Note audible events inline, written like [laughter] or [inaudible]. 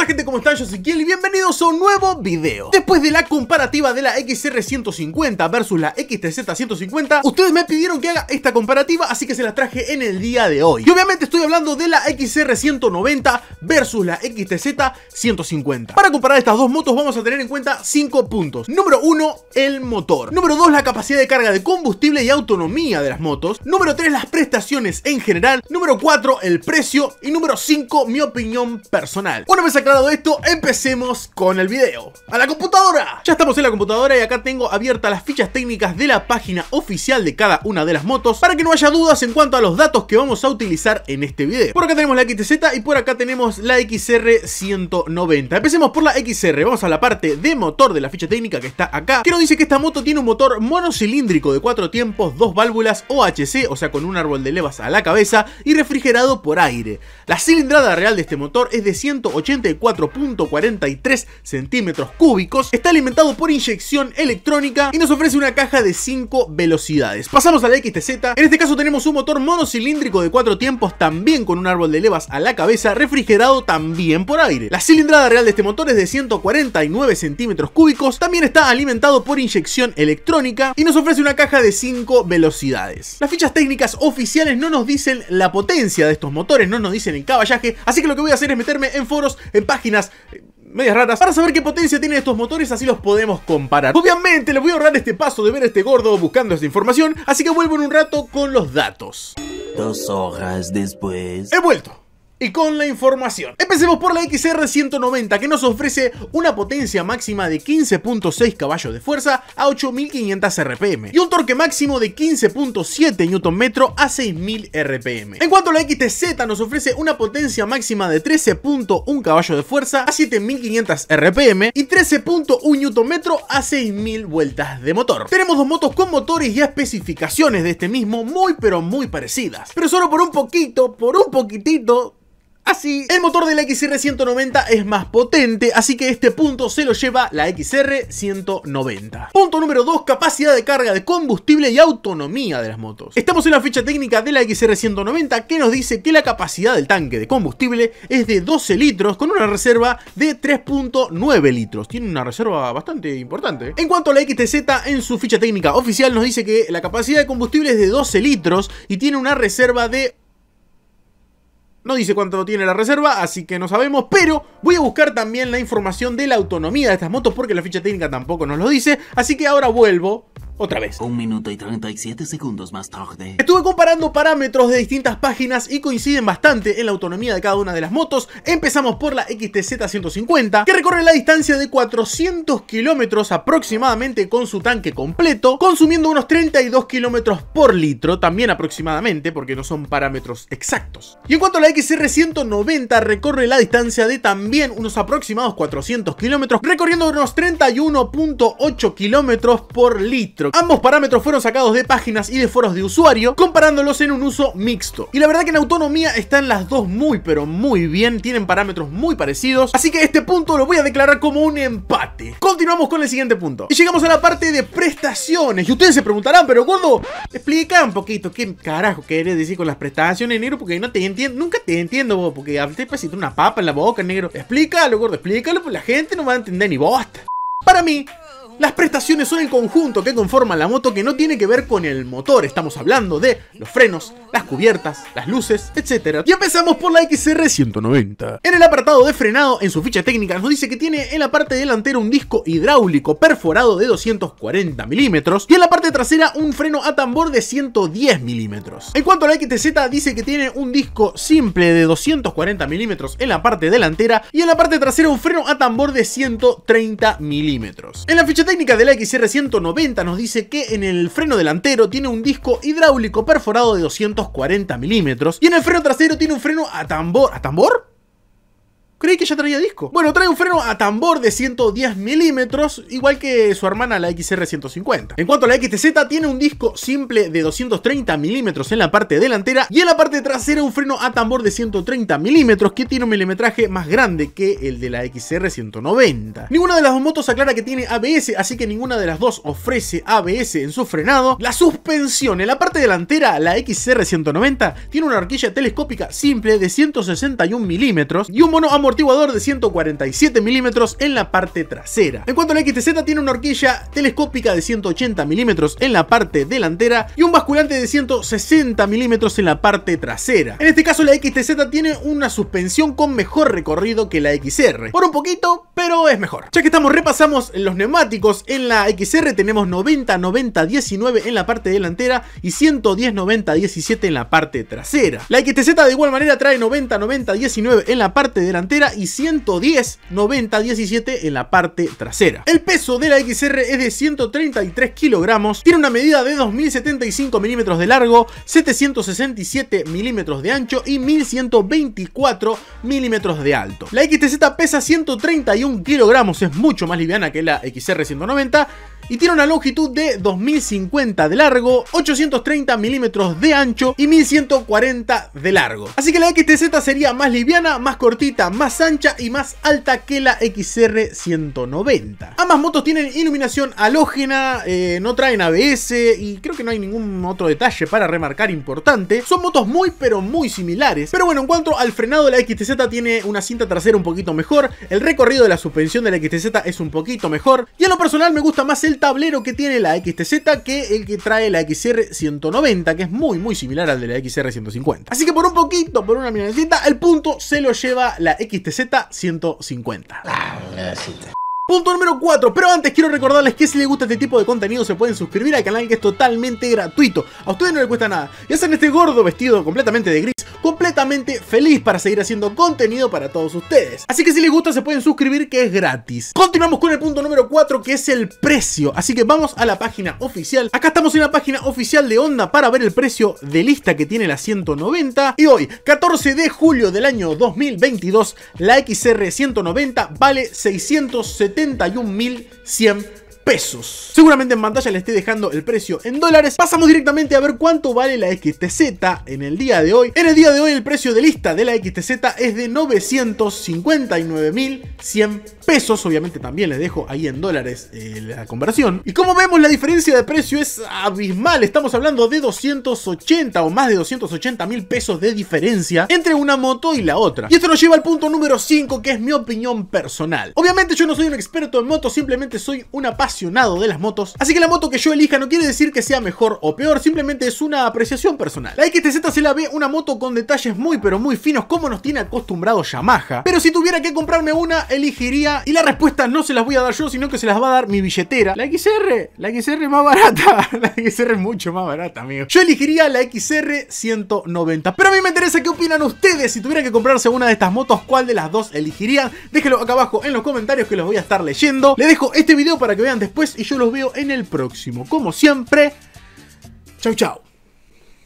¡Hola gente? ¿Cómo están? Yo soy Kiel y bienvenidos a un nuevo video Después de la comparativa de la XR150 versus la XTZ150 Ustedes me pidieron que haga esta comparativa, así que se la traje en el día de hoy Y obviamente estoy hablando de la XR190 versus la XTZ150 Para comparar estas dos motos vamos a tener en cuenta 5 puntos Número 1, el motor Número 2, la capacidad de carga de combustible y autonomía de las motos Número 3, las prestaciones en general Número 4, el precio Y número 5, mi opinión personal Una vez acá esto, empecemos con el video. ¡A la computadora! Ya estamos en la computadora y acá tengo abiertas las fichas técnicas de la página oficial de cada una de las motos para que no haya dudas en cuanto a los datos que vamos a utilizar en este video. Por acá tenemos la XTZ y por acá tenemos la XR 190. Empecemos por la XR, vamos a la parte de motor de la ficha técnica que está acá, que nos dice que esta moto tiene un motor monocilíndrico de 4 tiempos, dos válvulas OHC, o sea con un árbol de levas a la cabeza y refrigerado por aire. La cilindrada real de este motor es de 180 4.43 centímetros cúbicos, está alimentado por inyección electrónica y nos ofrece una caja de 5 velocidades. Pasamos a la XTZ, en este caso tenemos un motor monocilíndrico de 4 tiempos también con un árbol de levas a la cabeza, refrigerado también por aire. La cilindrada real de este motor es de 149 centímetros cúbicos, también está alimentado por inyección electrónica y nos ofrece una caja de 5 velocidades. Las fichas técnicas oficiales no nos dicen la potencia de estos motores, no nos dicen el caballaje, así que lo que voy a hacer es meterme en foros, en páginas eh, medias raras para saber qué potencia tienen estos motores, así los podemos comparar. Obviamente les voy a ahorrar este paso de ver a este gordo buscando esta información, así que vuelvo en un rato con los datos. Dos horas después... He vuelto y con la información. Empecemos por la XR190 que nos ofrece una potencia máxima de 15.6 caballos de fuerza a 8500 RPM y un torque máximo de 15.7 Nm a 6000 RPM. En cuanto a la XTZ nos ofrece una potencia máxima de 13.1 caballos de fuerza a 7500 RPM y 13.1 Nm a 6000 vueltas de motor. Tenemos dos motos con motores y especificaciones de este mismo muy pero muy parecidas, pero solo por un poquito, por un poquitito Así, el motor de la XR190 es más potente, así que este punto se lo lleva la XR190. Punto número 2, capacidad de carga de combustible y autonomía de las motos. Estamos en la ficha técnica de la XR190 que nos dice que la capacidad del tanque de combustible es de 12 litros con una reserva de 3.9 litros. Tiene una reserva bastante importante. En cuanto a la XTZ, en su ficha técnica oficial nos dice que la capacidad de combustible es de 12 litros y tiene una reserva de no dice cuánto tiene la reserva, así que no sabemos, pero voy a buscar también la información de la autonomía de estas motos porque la ficha técnica tampoco nos lo dice, así que ahora vuelvo otra vez. Un minuto y 37 segundos más tarde. Estuve comparando parámetros de distintas páginas y coinciden bastante en la autonomía de cada una de las motos. Empezamos por la XTZ 150, que recorre la distancia de 400 kilómetros aproximadamente con su tanque completo, consumiendo unos 32 kilómetros por litro, también aproximadamente, porque no son parámetros exactos. Y en cuanto a la XR 190, recorre la distancia de también unos aproximados 400 kilómetros, recorriendo unos 31.8 kilómetros por litro Ambos parámetros fueron sacados de páginas y de foros de usuario, comparándolos en un uso mixto. Y la verdad que en autonomía están las dos muy pero muy bien, tienen parámetros muy parecidos, así que este punto lo voy a declarar como un empate. Continuamos con el siguiente punto. Y llegamos a la parte de prestaciones. Y ustedes se preguntarán, pero gordo, explica un poquito qué carajo querés decir con las prestaciones, negro, porque no te entiendo, nunca te entiendo vos, porque te pasito una papa en la boca, negro. Explícalo, gordo, explícalo, pues la gente no va a entender ni bosta. Para mí, las prestaciones son el conjunto que conforma la moto que no tiene que ver con el motor, estamos hablando de los frenos, las cubiertas, las luces, etc. Y empezamos por la XR190. En el apartado de frenado, en su ficha técnica, nos dice que tiene en la parte delantera un disco hidráulico perforado de 240 milímetros y en la parte trasera un freno a tambor de 110 milímetros. En cuanto a la XTZ, dice que tiene un disco simple de 240 milímetros en la parte delantera y en la parte trasera un freno a tambor de 130 milímetros. En la ficha técnica de la XR190 nos dice que en el freno delantero tiene un disco hidráulico perforado de 240 milímetros y en el freno trasero tiene un freno a tambor... ¿A tambor? Creí que ya traía disco. Bueno, trae un freno a tambor de 110 milímetros, igual que su hermana la XR150. En cuanto a la XTZ, tiene un disco simple de 230 milímetros en la parte delantera y en la parte trasera un freno a tambor de 130 milímetros que tiene un milimetraje más grande que el de la XR190. Ninguna de las dos motos aclara que tiene ABS, así que ninguna de las dos ofrece ABS en su frenado. La suspensión en la parte delantera, la XR190, tiene una horquilla telescópica simple de 161 milímetros y un mono de 147 milímetros en la parte trasera. En cuanto a la XTZ tiene una horquilla telescópica de 180 milímetros en la parte delantera y un basculante de 160 milímetros en la parte trasera. En este caso la XTZ tiene una suspensión con mejor recorrido que la XR, por un poquito, pero es mejor. Ya que estamos repasamos los neumáticos, en la XR tenemos 90-90-19 en la parte delantera y 110-90-17 en la parte trasera. La XTZ de igual manera trae 90-90-19 en la parte delantera y 110, 90, 17 en la parte trasera. El peso de la XR es de 133 kilogramos, tiene una medida de 2075 milímetros de largo, 767 milímetros de ancho y 1124 milímetros de alto. La XTZ pesa 131 kilogramos, es mucho más liviana que la XR 190 y tiene una longitud de 2050 de largo, 830 milímetros de ancho y 1140 de largo. Así que la XTZ sería más liviana, más cortita, más ancha y más alta que la XR 190. Ambas motos tienen iluminación halógena, eh, no traen ABS y creo que no hay ningún otro detalle para remarcar importante. Son motos muy pero muy similares. Pero bueno, en cuanto al frenado, la XTZ tiene una cinta trasera un poquito mejor, el recorrido de la suspensión de la XTZ es un poquito mejor y a lo personal me gusta más el tablero que tiene la XTZ que el que trae la XR190, que es muy muy similar al de la XR150. Así que por un poquito, por una milanesita el punto se lo lleva la XTZ150. Ah, punto número 4, pero antes quiero recordarles que si les gusta este tipo de contenido se pueden suscribir al canal que es totalmente gratuito, a ustedes no les cuesta nada, y hacen este gordo vestido completamente de gris completamente feliz para seguir haciendo contenido para todos ustedes. Así que si les gusta se pueden suscribir que es gratis. Continuamos con el punto número 4 que es el precio. Así que vamos a la página oficial. Acá estamos en la página oficial de Onda para ver el precio de lista que tiene la 190. Y hoy, 14 de julio del año 2022, la XR 190 vale 671.100 Seguramente en pantalla le estoy dejando el precio en dólares. Pasamos directamente a ver cuánto vale la XTZ en el día de hoy. En el día de hoy el precio de lista de la XTZ es de 959.100 obviamente también le dejo ahí en dólares eh, la conversión. Y como vemos la diferencia de precio es abismal, estamos hablando de 280 o más de 280 mil pesos de diferencia entre una moto y la otra. Y esto nos lleva al punto número 5 que es mi opinión personal. Obviamente yo no soy un experto en motos, simplemente soy un apasionado de las motos, así que la moto que yo elija no quiere decir que sea mejor o peor, simplemente es una apreciación personal. La XTZ se la ve una moto con detalles muy pero muy finos como nos tiene acostumbrado Yamaha, pero si tuviera que comprarme una elegiría y la respuesta no se las voy a dar yo, sino que se las va a dar mi billetera. La XR, la XR más barata, [laughs] la XR mucho más barata, amigo. Yo elegiría la XR 190, pero a mí me interesa qué opinan ustedes. Si tuvieran que comprarse una de estas motos, ¿cuál de las dos elegirían? Déjenlo acá abajo en los comentarios que los voy a estar leyendo. Les dejo este video para que vean después y yo los veo en el próximo. Como siempre, chau chau.